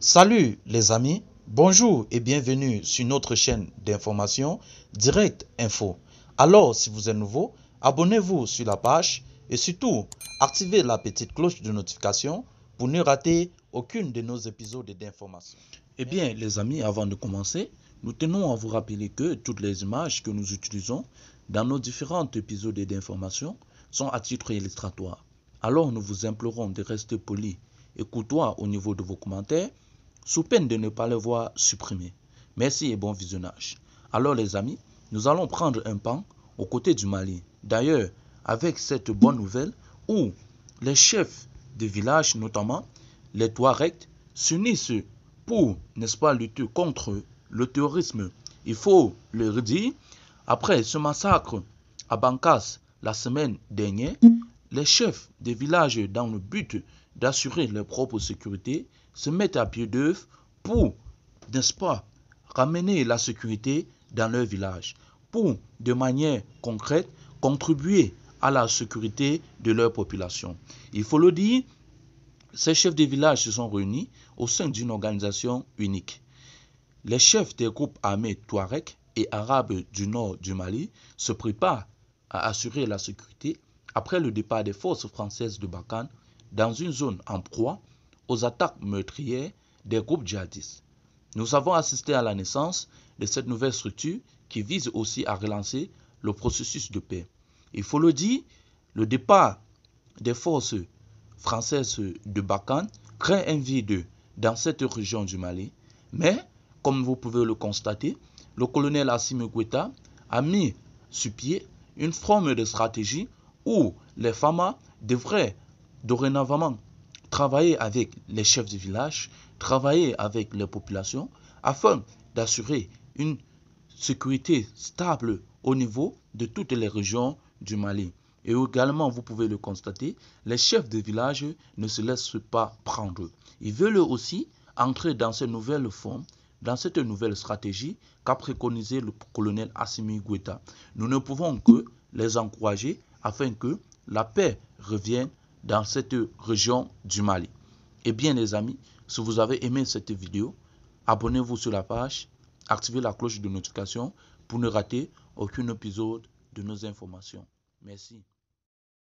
Salut les amis, bonjour et bienvenue sur notre chaîne d'information Direct Info. Alors si vous êtes nouveau, abonnez-vous sur la page et surtout activez la petite cloche de notification pour ne rater aucune de nos épisodes d'information. Eh bien les amis, avant de commencer, nous tenons à vous rappeler que toutes les images que nous utilisons dans nos différents épisodes d'information sont à titre illustratoire. Alors nous vous implorons de rester polis et courtois au niveau de vos commentaires sous peine de ne pas le voir supprimé. Merci et bon visionnage. Alors les amis, nous allons prendre un pan aux côtés du Mali. D'ailleurs, avec cette bonne nouvelle où les chefs des villages, notamment les Touaregs, s'unissent pour, n'est-ce pas, lutter contre le terrorisme. Il faut le redire, après ce massacre à Bankas la semaine dernière, les chefs des villages, dans le but d'assurer leur propre sécurité, se mettent à pied d'œuvre pour, n'est-ce pas, ramener la sécurité dans leur village, pour, de manière concrète, contribuer à la sécurité de leur population. Il faut le dire, ces chefs des villages se sont réunis au sein d'une organisation unique. Les chefs des groupes armés Touareg et arabes du nord du Mali se préparent à assurer la sécurité après le départ des forces françaises de Bakan, dans une zone en proie aux attaques meurtrières des groupes djihadistes, nous avons assisté à la naissance de cette nouvelle structure qui vise aussi à relancer le processus de paix. Il faut le dire, le départ des forces françaises de Bakan crée un vide dans cette région du Mali. Mais, comme vous pouvez le constater, le colonel Assim Guetta a mis sur pied une forme de stratégie où les femmes devraient dorénavant travailler avec les chefs du village, travailler avec les populations, afin d'assurer une sécurité stable au niveau de toutes les régions du Mali. Et également, vous pouvez le constater, les chefs de village ne se laissent pas prendre. Ils veulent aussi entrer dans ces nouvelles fonds dans cette nouvelle stratégie qu'a préconisé le colonel Assimi Guetta. Nous ne pouvons que les encourager afin que la paix revienne dans cette région du Mali. Et eh bien les amis, si vous avez aimé cette vidéo, abonnez-vous sur la page, activez la cloche de notification pour ne rater aucun épisode de nos informations. Merci.